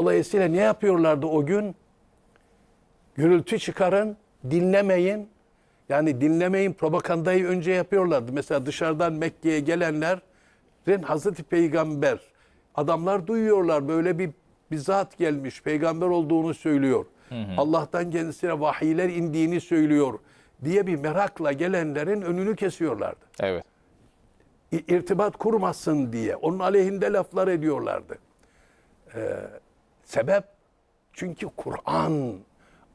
Dolayısıyla ne yapıyorlardı o gün? Gürültü çıkarın, dinlemeyin. Yani dinlemeyin propagandayı önce yapıyorlardı. Mesela dışarıdan Mekke'ye gelenlerin Hazreti Peygamber adamlar duyuyorlar böyle bir bir zat gelmiş peygamber olduğunu söylüyor. Hı hı. Allah'tan kendisine vahiyler indiğini söylüyor diye bir merakla gelenlerin önünü kesiyorlardı. Evet. İ irtibat kurmasın diye onun aleyhinde laflar ediyorlardı. Ee, Sebep? Çünkü Kur'an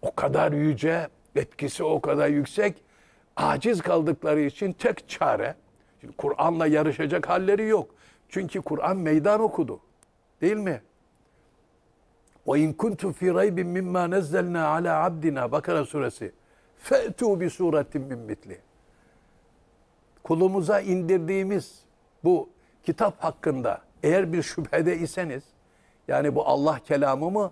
o kadar yüce, etkisi o kadar yüksek. Aciz kaldıkları için tek çare. Kur'an'la yarışacak halleri yok. Çünkü Kur'an meydan okudu. Değil mi? O وَاِنْ كُنْتُمْ فِي رَيْبٍ مِمَّا نَزَّلْنَا ala عَبْدِنَا Bakara suresi. bi بِسُورَةٍ مِنْ mitli. Kulumuza indirdiğimiz bu kitap hakkında eğer bir şüphede iseniz yani bu Allah kelamı mı?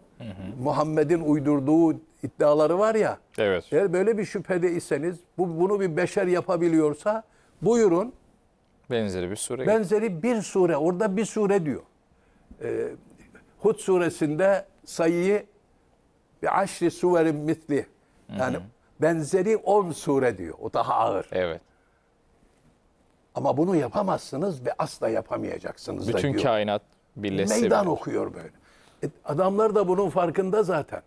Muhammed'in uydurduğu iddiaları var ya. Evet. Eğer böyle bir şüphede iseniz bu, bunu bir beşer yapabiliyorsa buyurun. Benzeri bir sure. Benzeri bir sure. Orada bir sure diyor. Ee, Hud suresinde sayıyı bir aşri suverin mitli. Yani benzeri on sure diyor. O daha ağır. Evet. Ama bunu yapamazsınız ve asla yapamayacaksınız Bütün da diyor. kainat Birleşse meydan bile. okuyor böyle. E, adamlar da bunun farkında zaten.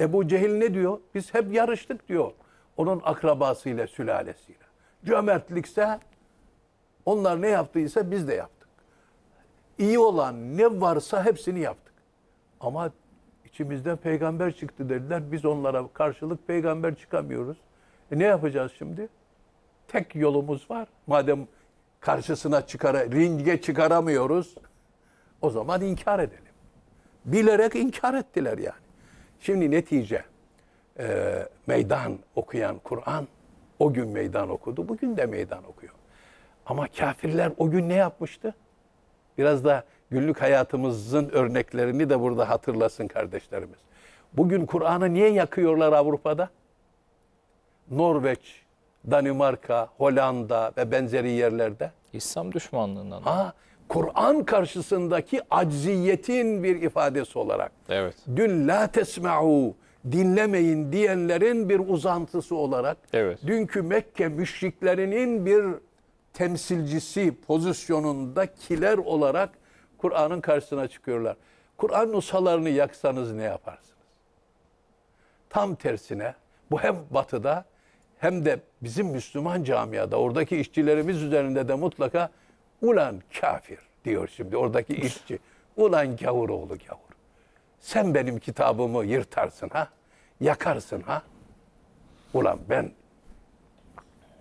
Ebu Cehil ne diyor? Biz hep yarıştık diyor. Onun akrabasıyla, sülalesiyle. Cömertlikse onlar ne yaptıysa biz de yaptık. İyi olan ne varsa hepsini yaptık. Ama içimizden peygamber çıktı dediler. Biz onlara karşılık peygamber çıkamıyoruz. E ne yapacağız şimdi? Tek yolumuz var. Madem karşısına çıkara, ringe çıkaramıyoruz. O zaman inkar edelim. Bilerek inkar ettiler yani. Şimdi netice e, meydan okuyan Kur'an o gün meydan okudu, bugün de meydan okuyor. Ama kafirler o gün ne yapmıştı? Biraz da günlük hayatımızın örneklerini de burada hatırlasın kardeşlerimiz. Bugün Kur'an'ı niye yakıyorlar Avrupa'da? Norveç, Danimarka, Hollanda ve benzeri yerlerde. İslam düşmanlığından. Ha, Kur'an karşısındaki acziyetin bir ifadesi olarak. Evet. Dün la tesma'u dinlemeyin diyenlerin bir uzantısı olarak. Evet. Dünkü Mekke müşriklerinin bir temsilcisi pozisyonundakiler olarak Kur'an'ın karşısına çıkıyorlar. Kur'an nusalarını yaksanız ne yaparsınız? Tam tersine bu hem batıda hem de bizim Müslüman camiada oradaki işçilerimiz üzerinde de mutlaka Ulan kafir diyor şimdi oradaki işçi. Ulan gavur oğlu gavur. Sen benim kitabımı yırtarsın ha? Yakarsın ha? Ulan ben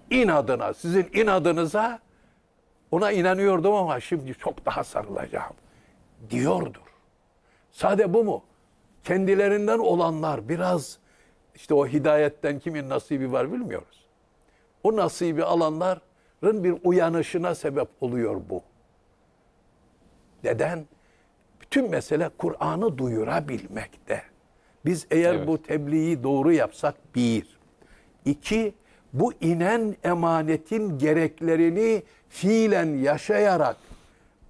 inadına, sizin inadınıza ona inanıyordum ama şimdi çok daha sarılacağım diyordur. Sade bu mu? Kendilerinden olanlar biraz işte o hidayetten kimin nasibi var bilmiyoruz. O nasibi alanlar bir uyanışına sebep oluyor bu. Neden? Bütün mesele Kur'an'ı duyurabilmekte. Biz eğer evet. bu tebliği doğru yapsak bir. İki, bu inen emanetin gereklerini fiilen yaşayarak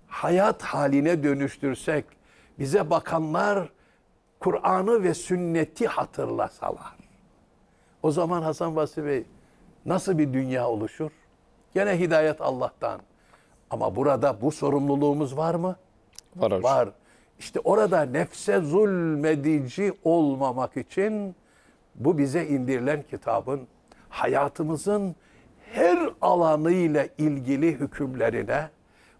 hayat haline dönüştürsek, bize bakanlar Kur'an'ı ve sünneti hatırlasalar. O zaman Hasan Basri Bey nasıl bir dünya oluşur? Gene hidayet Allah'tan. Ama burada bu sorumluluğumuz var mı? Var. Hocam. Var. İşte orada nefse zulmedici olmamak için bu bize indirilen kitabın hayatımızın her alanıyla ilgili hükümlerine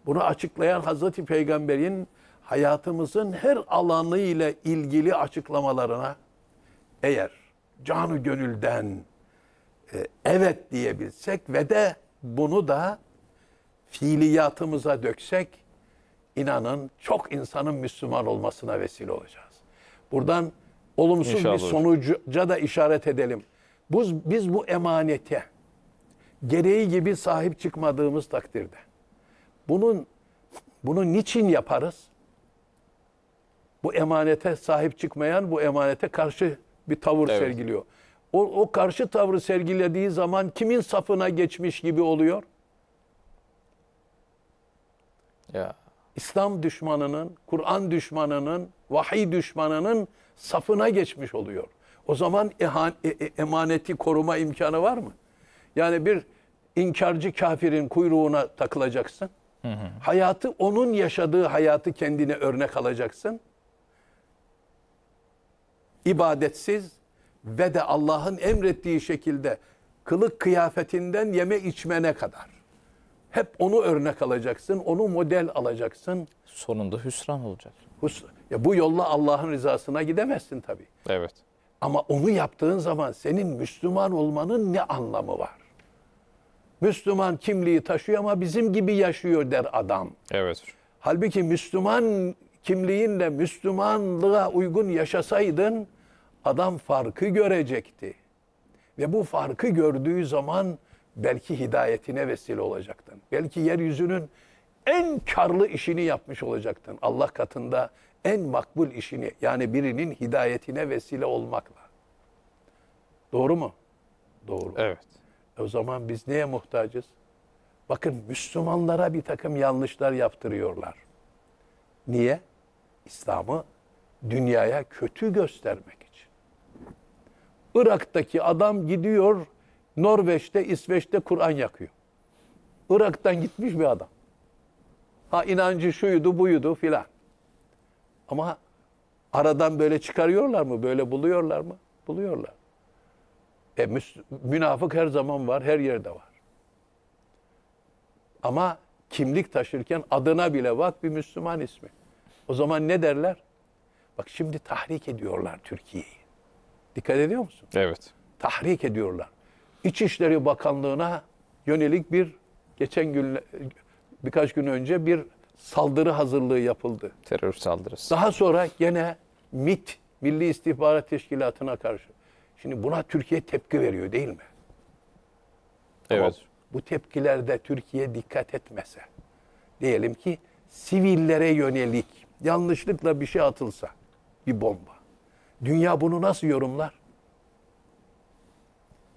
bunu açıklayan Hazreti Peygamber'in hayatımızın her alanıyla ilgili açıklamalarına eğer canı gönülden e, evet diyebilsek ve de bunu da fiiliyatımıza döksek inanın çok insanın Müslüman olmasına vesile olacağız. Buradan olumsuz İnşallah. bir sonuca da işaret edelim. Biz, biz bu emanete gereği gibi sahip çıkmadığımız takdirde bunun bunu niçin yaparız? Bu emanete sahip çıkmayan bu emanete karşı bir tavır evet. sergiliyor o, o karşı tavrı sergilediği zaman kimin safına geçmiş gibi oluyor? Ya. İslam düşmanının, Kur'an düşmanının, vahiy düşmanının safına geçmiş oluyor. O zaman ehan, e, e, emaneti koruma imkanı var mı? Yani bir inkarcı kafirin kuyruğuna takılacaksın. Hı hı. Hayatı onun yaşadığı hayatı kendine örnek alacaksın. İbadetsiz, ve de Allah'ın emrettiği şekilde kılık kıyafetinden yeme içmene kadar. Hep onu örnek alacaksın, onu model alacaksın. Sonunda hüsran olacak. Hus ya bu yolla Allah'ın rızasına gidemezsin tabii. Evet. Ama onu yaptığın zaman senin Müslüman olmanın ne anlamı var? Müslüman kimliği taşıyor ama bizim gibi yaşıyor der adam. Evet. Halbuki Müslüman kimliğinle Müslümanlığa uygun yaşasaydın adam farkı görecekti. Ve bu farkı gördüğü zaman belki hidayetine vesile olacaktın. Belki yeryüzünün en karlı işini yapmış olacaktın. Allah katında en makbul işini yani birinin hidayetine vesile olmakla. Doğru mu? Doğru. Evet. O zaman biz neye muhtacız? Bakın Müslümanlara bir takım yanlışlar yaptırıyorlar. Niye? İslam'ı dünyaya kötü göstermek. Irak'taki adam gidiyor Norveç'te, İsveç'te Kur'an yakıyor. Irak'tan gitmiş bir adam. Ha inancı şuydu buydu filan. Ama aradan böyle çıkarıyorlar mı? Böyle buluyorlar mı? Buluyorlar. E, münafık her zaman var, her yerde var. Ama kimlik taşırken adına bile bak bir Müslüman ismi. O zaman ne derler? Bak şimdi tahrik ediyorlar Türkiye'yi. Dikkat ediyor musun? Evet. Tahrik ediyorlar. İçişleri Bakanlığı'na yönelik bir geçen gün birkaç gün önce bir saldırı hazırlığı yapıldı. Terör saldırısı. Daha sonra gene MIT Milli İstihbarat Teşkilatı'na karşı. Şimdi buna Türkiye tepki veriyor değil mi? Evet. Ama bu tepkilerde Türkiye dikkat etmese diyelim ki sivillere yönelik yanlışlıkla bir şey atılsa bir bomba Dünya bunu nasıl yorumlar?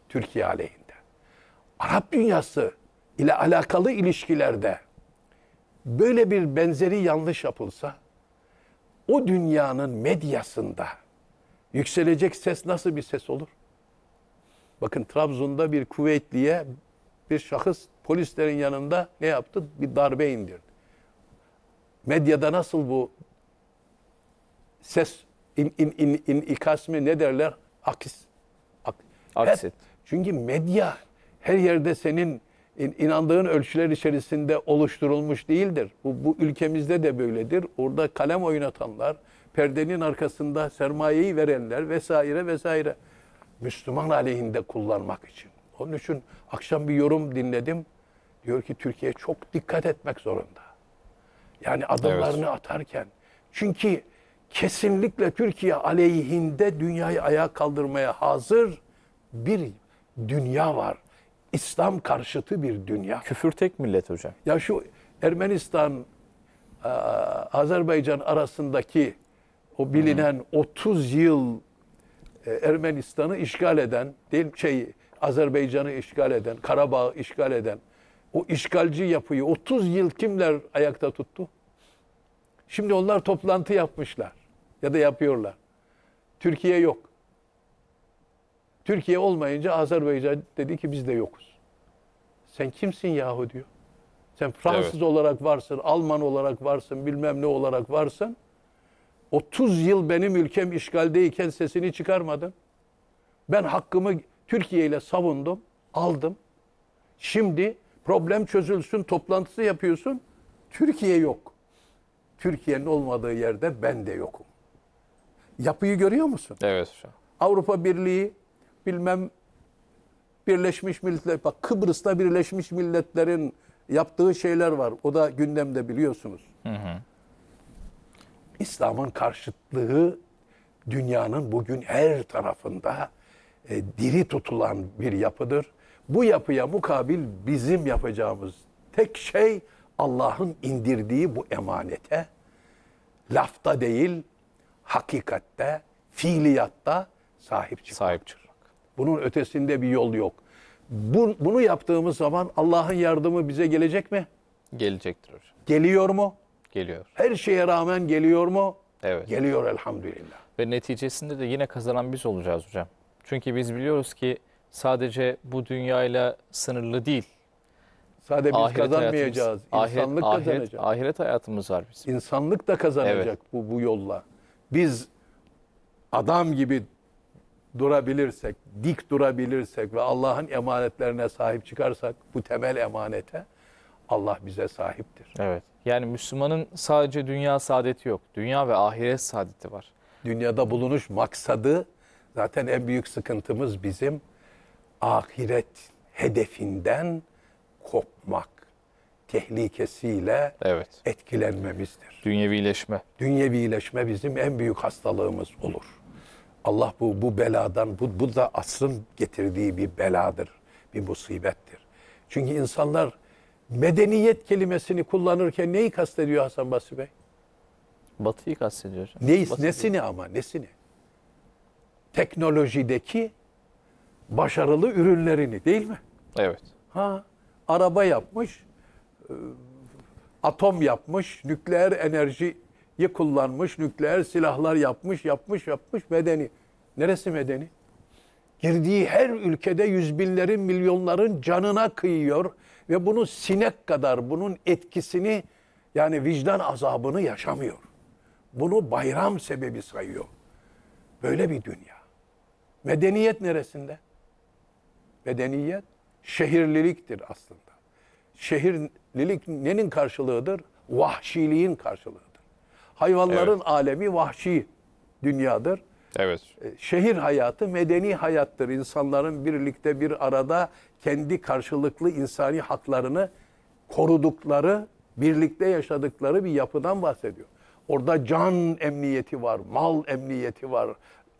Türkiye aleyhinde. Arap dünyası ile alakalı ilişkilerde böyle bir benzeri yanlış yapılsa o dünyanın medyasında yükselecek ses nasıl bir ses olur? Bakın Trabzon'da bir kuvvetliye bir şahıs polislerin yanında ne yaptı? Bir darbe indirdi. Medyada nasıl bu ses im, im, im, im, ikas mı ne derler? Akis. Ak, Aksit. Çünkü medya her yerde senin inandığın ölçüler içerisinde oluşturulmuş değildir. Bu, bu ülkemizde de böyledir. Orada kalem oynatanlar, perdenin arkasında sermayeyi verenler vesaire vesaire. Müslüman aleyhinde kullanmak için. Onun için akşam bir yorum dinledim. Diyor ki Türkiye çok dikkat etmek zorunda. Yani adımlarını evet. atarken. Çünkü kesinlikle Türkiye aleyhinde dünyayı ayağa kaldırmaya hazır bir dünya var. İslam karşıtı bir dünya. Küfür tek millet hocam. Ya şu Ermenistan e, Azerbaycan arasındaki o bilinen 30 hmm. yıl e, Ermenistan'ı işgal eden, değil şey Azerbaycan'ı işgal eden, Karabağ'ı işgal eden o işgalci yapıyı 30 yıl kimler ayakta tuttu? Şimdi onlar toplantı yapmışlar ya da yapıyorlar. Türkiye yok. Türkiye olmayınca Azerbaycan dedi ki biz de yokuz. Sen kimsin yahu diyor. Sen Fransız evet. olarak varsın, Alman olarak varsın, bilmem ne olarak varsın. 30 yıl benim ülkem işgaldeyken sesini çıkarmadın. Ben hakkımı Türkiye ile savundum, aldım. Şimdi problem çözülsün toplantısı yapıyorsun. Türkiye yok. Türkiye'nin olmadığı yerde ben de yokum. Yapıyı görüyor musun? Evet hocam. Avrupa Birliği bilmem Birleşmiş Milletler bak Kıbrıs'ta Birleşmiş Milletler'in yaptığı şeyler var. O da gündemde biliyorsunuz. Hı hı. İslam'ın karşıtlığı dünyanın bugün her tarafında e, diri tutulan bir yapıdır. Bu yapıya mukabil bizim yapacağımız tek şey Allah'ın indirdiği bu emanete lafta değil hakikatte, fiiliyatta sahip çıkmak. Sahip çıkmak. Bunun ötesinde bir yol yok. Bu, bunu yaptığımız zaman Allah'ın yardımı bize gelecek mi? Gelecektir hocam. Geliyor mu? Geliyor. Her şeye rağmen geliyor mu? Evet. Geliyor elhamdülillah. Ve neticesinde de yine kazanan biz olacağız hocam. Çünkü biz biliyoruz ki sadece bu dünyayla sınırlı değil. Sadece biz ahiret kazanmayacağız. Hayatımız, İnsanlık ahiret, kazanacak. Ahiret, hayatımız var bizim. İnsanlık da kazanacak evet. bu, bu yolla biz adam gibi durabilirsek, dik durabilirsek ve Allah'ın emanetlerine sahip çıkarsak bu temel emanete Allah bize sahiptir. Evet. Yani Müslümanın sadece dünya saadeti yok. Dünya ve ahiret saadeti var. Dünyada bulunuş maksadı zaten en büyük sıkıntımız bizim ahiret hedefinden kopmak tehlikesiyle evet. etkilenmemizdir. Dünyevileşme. Dünyevileşme bizim en büyük hastalığımız olur. Allah bu bu beladan bu bu da asrın getirdiği bir beladır, bir musibettir. Çünkü insanlar medeniyet kelimesini kullanırken neyi kastediyor Hasan Basri Bey? Batıyı kastediyor. Neyiz, Batı nesini diyor. ama nesini? Teknolojideki başarılı ürünlerini değil mi? Evet. Ha, araba yapmış, e, atom yapmış, nükleer enerjiyi kullanmış, nükleer silahlar yapmış, yapmış, yapmış medeni. Neresi medeni? Girdiği her ülkede yüz binlerin, milyonların canına kıyıyor ve bunu sinek kadar bunun etkisini yani vicdan azabını yaşamıyor. Bunu bayram sebebi sayıyor. Böyle bir dünya. Medeniyet neresinde? Medeniyet şehirliliktir aslında şehirlilik nenin karşılığıdır? Vahşiliğin karşılığıdır. Hayvanların evet. alemi vahşi dünyadır. Evet. E, şehir hayatı medeni hayattır. İnsanların birlikte bir arada kendi karşılıklı insani haklarını korudukları, birlikte yaşadıkları bir yapıdan bahsediyor. Orada can emniyeti var, mal emniyeti var,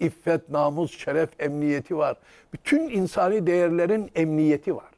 iffet, namus, şeref emniyeti var. Bütün insani değerlerin emniyeti var.